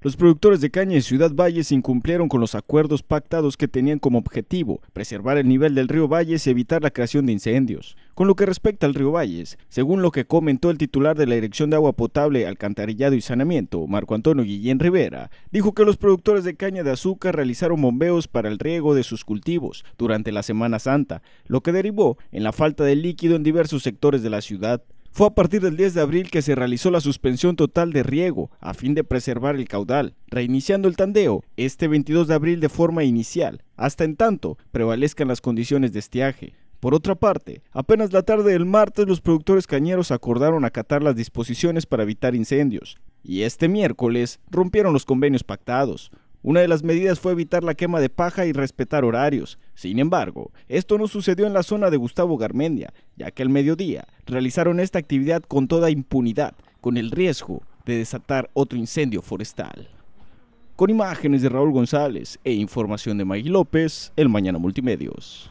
Los productores de caña en Ciudad Valles incumplieron con los acuerdos pactados que tenían como objetivo preservar el nivel del río Valles y evitar la creación de incendios. Con lo que respecta al río Valles, según lo que comentó el titular de la Dirección de Agua Potable, Alcantarillado y Sanamiento, Marco Antonio Guillén Rivera, dijo que los productores de caña de azúcar realizaron bombeos para el riego de sus cultivos durante la Semana Santa, lo que derivó en la falta de líquido en diversos sectores de la ciudad. Fue a partir del 10 de abril que se realizó la suspensión total de riego a fin de preservar el caudal, reiniciando el tandeo este 22 de abril de forma inicial, hasta en tanto prevalezcan las condiciones de estiaje. Por otra parte, apenas la tarde del martes los productores cañeros acordaron acatar las disposiciones para evitar incendios, y este miércoles rompieron los convenios pactados, una de las medidas fue evitar la quema de paja y respetar horarios. Sin embargo, esto no sucedió en la zona de Gustavo Garmendia, ya que al mediodía realizaron esta actividad con toda impunidad, con el riesgo de desatar otro incendio forestal. Con imágenes de Raúl González e información de Magui López, el Mañana Multimedios.